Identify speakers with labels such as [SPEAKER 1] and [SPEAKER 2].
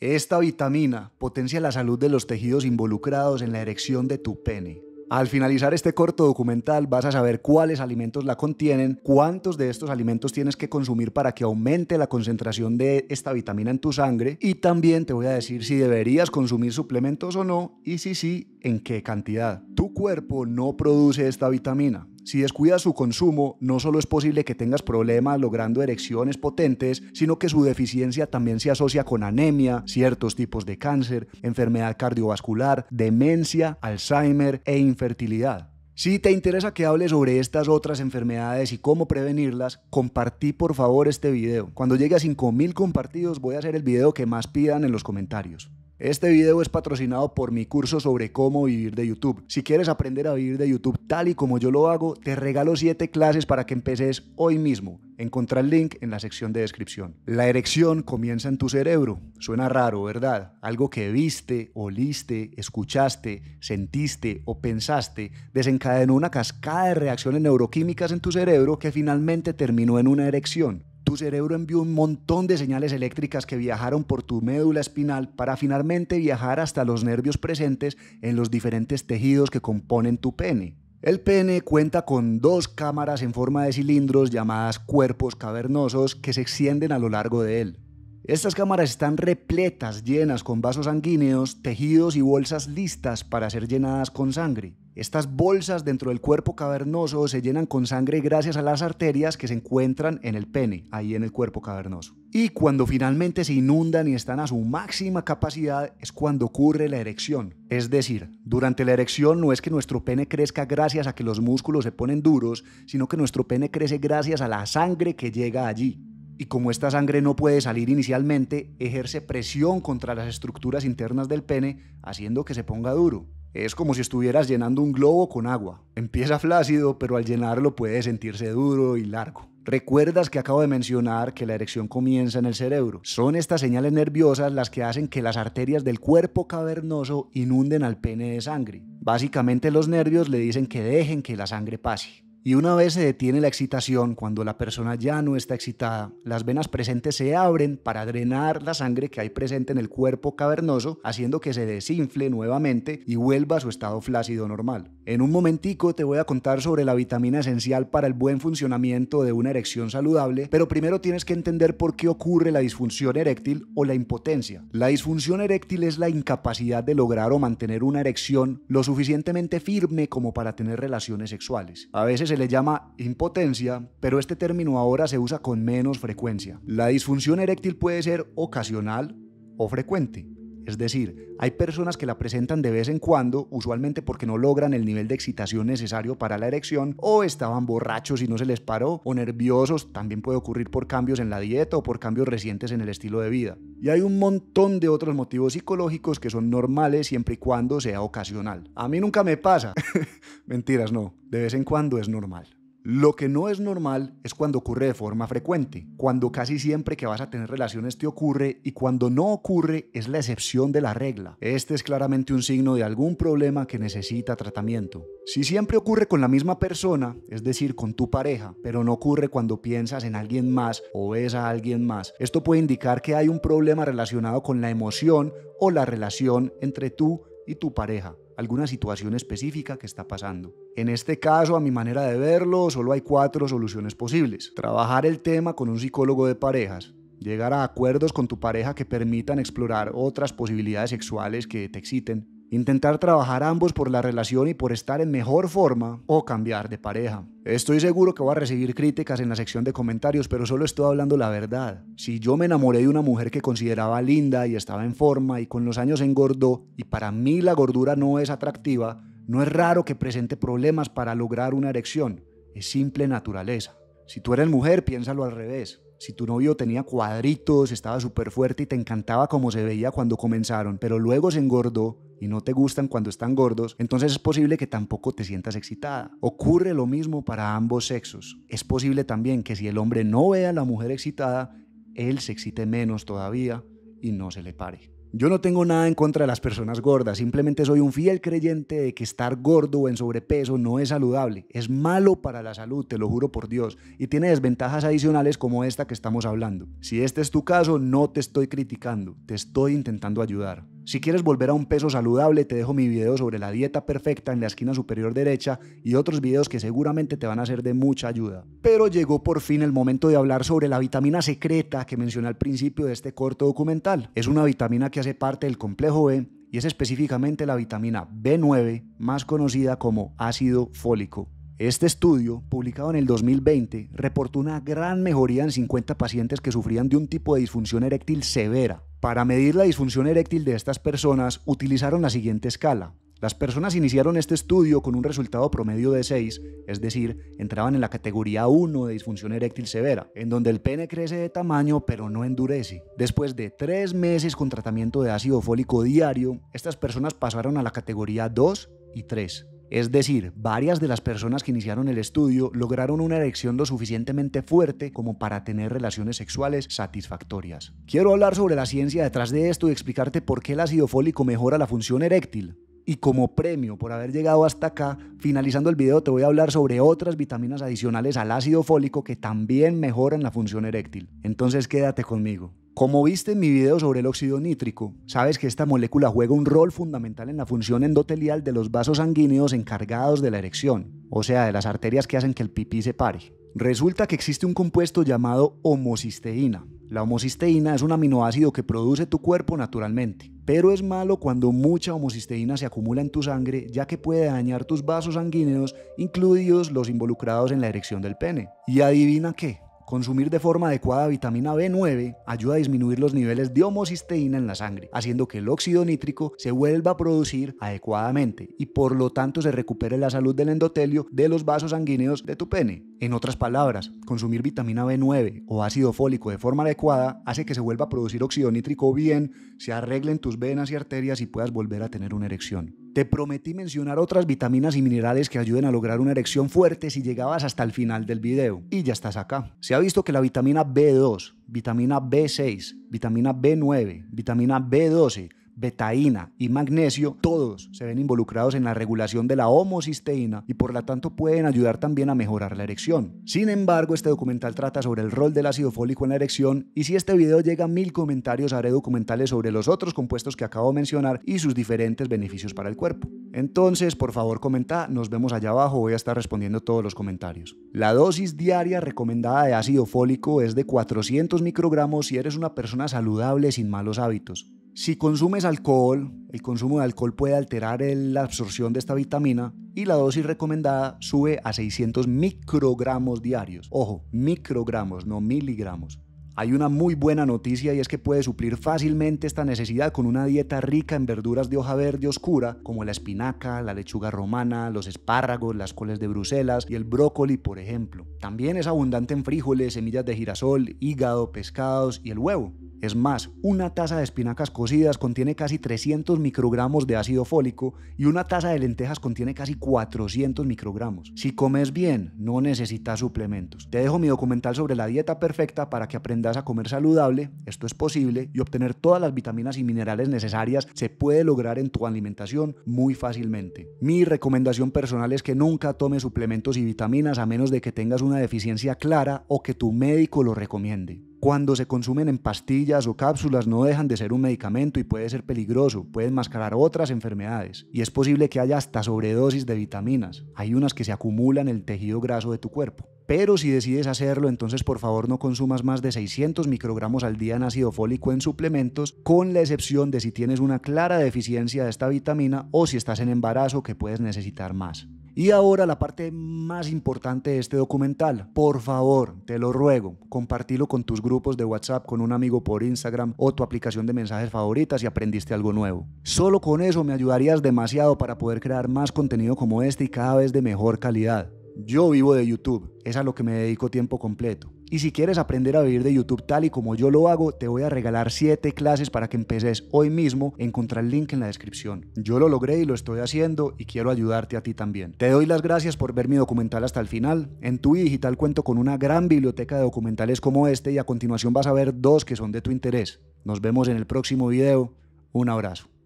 [SPEAKER 1] Esta vitamina potencia la salud de los tejidos involucrados en la erección de tu pene. Al finalizar este corto documental vas a saber cuáles alimentos la contienen, cuántos de estos alimentos tienes que consumir para que aumente la concentración de esta vitamina en tu sangre y también te voy a decir si deberías consumir suplementos o no y si sí, en qué cantidad. Tu cuerpo no produce esta vitamina. Si descuidas su consumo, no solo es posible que tengas problemas logrando erecciones potentes, sino que su deficiencia también se asocia con anemia, ciertos tipos de cáncer, enfermedad cardiovascular, demencia, Alzheimer e infertilidad. Si te interesa que hable sobre estas otras enfermedades y cómo prevenirlas, compartí por favor este video. Cuando llegue a 5.000 compartidos voy a hacer el video que más pidan en los comentarios. Este video es patrocinado por mi curso sobre cómo vivir de YouTube. Si quieres aprender a vivir de YouTube tal y como yo lo hago, te regalo 7 clases para que empeces hoy mismo. Encontra el link en la sección de descripción. La erección comienza en tu cerebro. Suena raro, ¿verdad? Algo que viste, oliste, escuchaste, sentiste o pensaste desencadenó una cascada de reacciones neuroquímicas en tu cerebro que finalmente terminó en una erección tu cerebro envió un montón de señales eléctricas que viajaron por tu médula espinal para finalmente viajar hasta los nervios presentes en los diferentes tejidos que componen tu pene. El pene cuenta con dos cámaras en forma de cilindros llamadas cuerpos cavernosos que se extienden a lo largo de él. Estas cámaras están repletas, llenas con vasos sanguíneos, tejidos y bolsas listas para ser llenadas con sangre. Estas bolsas dentro del cuerpo cavernoso se llenan con sangre gracias a las arterias que se encuentran en el pene, ahí en el cuerpo cavernoso. Y cuando finalmente se inundan y están a su máxima capacidad es cuando ocurre la erección. Es decir, durante la erección no es que nuestro pene crezca gracias a que los músculos se ponen duros, sino que nuestro pene crece gracias a la sangre que llega allí y como esta sangre no puede salir inicialmente, ejerce presión contra las estructuras internas del pene, haciendo que se ponga duro. Es como si estuvieras llenando un globo con agua. Empieza flácido, pero al llenarlo puede sentirse duro y largo. Recuerdas que acabo de mencionar que la erección comienza en el cerebro. Son estas señales nerviosas las que hacen que las arterias del cuerpo cavernoso inunden al pene de sangre. Básicamente los nervios le dicen que dejen que la sangre pase. Y una vez se detiene la excitación, cuando la persona ya no está excitada, las venas presentes se abren para drenar la sangre que hay presente en el cuerpo cavernoso, haciendo que se desinfle nuevamente y vuelva a su estado flácido normal. En un momentico te voy a contar sobre la vitamina esencial para el buen funcionamiento de una erección saludable, pero primero tienes que entender por qué ocurre la disfunción eréctil o la impotencia. La disfunción eréctil es la incapacidad de lograr o mantener una erección lo suficientemente firme como para tener relaciones sexuales. A veces le llama impotencia, pero este término ahora se usa con menos frecuencia. La disfunción eréctil puede ser ocasional o frecuente. Es decir, hay personas que la presentan de vez en cuando, usualmente porque no logran el nivel de excitación necesario para la erección, o estaban borrachos y no se les paró, o nerviosos, también puede ocurrir por cambios en la dieta o por cambios recientes en el estilo de vida. Y hay un montón de otros motivos psicológicos que son normales siempre y cuando sea ocasional. A mí nunca me pasa. Mentiras, no. De vez en cuando es normal. Lo que no es normal es cuando ocurre de forma frecuente, cuando casi siempre que vas a tener relaciones te ocurre y cuando no ocurre es la excepción de la regla. Este es claramente un signo de algún problema que necesita tratamiento. Si siempre ocurre con la misma persona, es decir, con tu pareja, pero no ocurre cuando piensas en alguien más o ves a alguien más, esto puede indicar que hay un problema relacionado con la emoción o la relación entre tú y tu pareja alguna situación específica que está pasando. En este caso, a mi manera de verlo, solo hay cuatro soluciones posibles. Trabajar el tema con un psicólogo de parejas, llegar a acuerdos con tu pareja que permitan explorar otras posibilidades sexuales que te exciten, intentar trabajar ambos por la relación y por estar en mejor forma o cambiar de pareja. Estoy seguro que voy a recibir críticas en la sección de comentarios, pero solo estoy hablando la verdad. Si yo me enamoré de una mujer que consideraba linda y estaba en forma y con los años engordó y para mí la gordura no es atractiva, no es raro que presente problemas para lograr una erección. Es simple naturaleza. Si tú eres mujer, piénsalo al revés. Si tu novio tenía cuadritos, estaba súper fuerte y te encantaba como se veía cuando comenzaron, pero luego se engordó y no te gustan cuando están gordos, entonces es posible que tampoco te sientas excitada. Ocurre lo mismo para ambos sexos. Es posible también que si el hombre no ve a la mujer excitada, él se excite menos todavía y no se le pare. Yo no tengo nada en contra de las personas gordas, simplemente soy un fiel creyente de que estar gordo o en sobrepeso no es saludable, es malo para la salud, te lo juro por Dios, y tiene desventajas adicionales como esta que estamos hablando. Si este es tu caso, no te estoy criticando, te estoy intentando ayudar. Si quieres volver a un peso saludable, te dejo mi video sobre la dieta perfecta en la esquina superior derecha y otros videos que seguramente te van a ser de mucha ayuda. Pero llegó por fin el momento de hablar sobre la vitamina secreta que mencioné al principio de este corto documental. Es una vitamina que hace parte del complejo B y es específicamente la vitamina B9, más conocida como ácido fólico. Este estudio, publicado en el 2020, reportó una gran mejoría en 50 pacientes que sufrían de un tipo de disfunción eréctil severa. Para medir la disfunción eréctil de estas personas, utilizaron la siguiente escala. Las personas iniciaron este estudio con un resultado promedio de 6, es decir, entraban en la categoría 1 de disfunción eréctil severa, en donde el pene crece de tamaño pero no endurece. Después de 3 meses con tratamiento de ácido fólico diario, estas personas pasaron a la categoría 2 y 3. Es decir, varias de las personas que iniciaron el estudio lograron una erección lo suficientemente fuerte como para tener relaciones sexuales satisfactorias. Quiero hablar sobre la ciencia detrás de esto y explicarte por qué el ácido fólico mejora la función eréctil. Y como premio por haber llegado hasta acá, finalizando el video te voy a hablar sobre otras vitaminas adicionales al ácido fólico que también mejoran la función eréctil. Entonces quédate conmigo. Como viste en mi video sobre el óxido nítrico, sabes que esta molécula juega un rol fundamental en la función endotelial de los vasos sanguíneos encargados de la erección, o sea, de las arterias que hacen que el pipí se pare. Resulta que existe un compuesto llamado homocisteína. La homocisteína es un aminoácido que produce tu cuerpo naturalmente, pero es malo cuando mucha homocisteína se acumula en tu sangre, ya que puede dañar tus vasos sanguíneos, incluidos los involucrados en la erección del pene. ¿Y adivina qué? Consumir de forma adecuada vitamina B9 ayuda a disminuir los niveles de homocisteína en la sangre, haciendo que el óxido nítrico se vuelva a producir adecuadamente y por lo tanto se recupere la salud del endotelio de los vasos sanguíneos de tu pene. En otras palabras, consumir vitamina B9 o ácido fólico de forma adecuada hace que se vuelva a producir óxido nítrico bien, se arreglen tus venas y arterias y puedas volver a tener una erección. Te prometí mencionar otras vitaminas y minerales que ayuden a lograr una erección fuerte si llegabas hasta el final del video. Y ya estás acá. Se ha visto que la vitamina B2, vitamina B6, vitamina B9, vitamina B12, betaína y magnesio, todos se ven involucrados en la regulación de la homocisteína y por lo tanto pueden ayudar también a mejorar la erección. Sin embargo, este documental trata sobre el rol del ácido fólico en la erección y si este video llega a mil comentarios haré documentales sobre los otros compuestos que acabo de mencionar y sus diferentes beneficios para el cuerpo. Entonces, por favor, comenta, nos vemos allá abajo, voy a estar respondiendo todos los comentarios. La dosis diaria recomendada de ácido fólico es de 400 microgramos si eres una persona saludable sin malos hábitos. Si consumes alcohol, el consumo de alcohol puede alterar la absorción de esta vitamina y la dosis recomendada sube a 600 microgramos diarios. Ojo, microgramos, no miligramos. Hay una muy buena noticia y es que puede suplir fácilmente esta necesidad con una dieta rica en verduras de hoja verde oscura como la espinaca, la lechuga romana, los espárragos, las coles de Bruselas y el brócoli, por ejemplo. También es abundante en frijoles, semillas de girasol, hígado, pescados y el huevo. Es más, una taza de espinacas cocidas contiene casi 300 microgramos de ácido fólico y una taza de lentejas contiene casi 400 microgramos. Si comes bien, no necesitas suplementos. Te dejo mi documental sobre la dieta perfecta para que aprendas a comer saludable, esto es posible, y obtener todas las vitaminas y minerales necesarias se puede lograr en tu alimentación muy fácilmente. Mi recomendación personal es que nunca tomes suplementos y vitaminas a menos de que tengas una deficiencia clara o que tu médico lo recomiende. Cuando se consumen en pastillas o cápsulas no dejan de ser un medicamento y puede ser peligroso, pueden mascarar otras enfermedades y es posible que haya hasta sobredosis de vitaminas. Hay unas que se acumulan en el tejido graso de tu cuerpo. Pero si decides hacerlo, entonces por favor no consumas más de 600 microgramos al día en ácido fólico en suplementos, con la excepción de si tienes una clara deficiencia de esta vitamina o si estás en embarazo que puedes necesitar más. Y ahora la parte más importante de este documental. Por favor, te lo ruego, compartilo con tus grupos de WhatsApp, con un amigo por Instagram o tu aplicación de mensajes favoritas si aprendiste algo nuevo. Solo con eso me ayudarías demasiado para poder crear más contenido como este y cada vez de mejor calidad. Yo vivo de YouTube, es a lo que me dedico tiempo completo. Y si quieres aprender a vivir de YouTube tal y como yo lo hago, te voy a regalar 7 clases para que empeces hoy mismo. Encontra el link en la descripción. Yo lo logré y lo estoy haciendo y quiero ayudarte a ti también. Te doy las gracias por ver mi documental hasta el final. En tu digital cuento con una gran biblioteca de documentales como este y a continuación vas a ver dos que son de tu interés. Nos vemos en el próximo video. Un abrazo.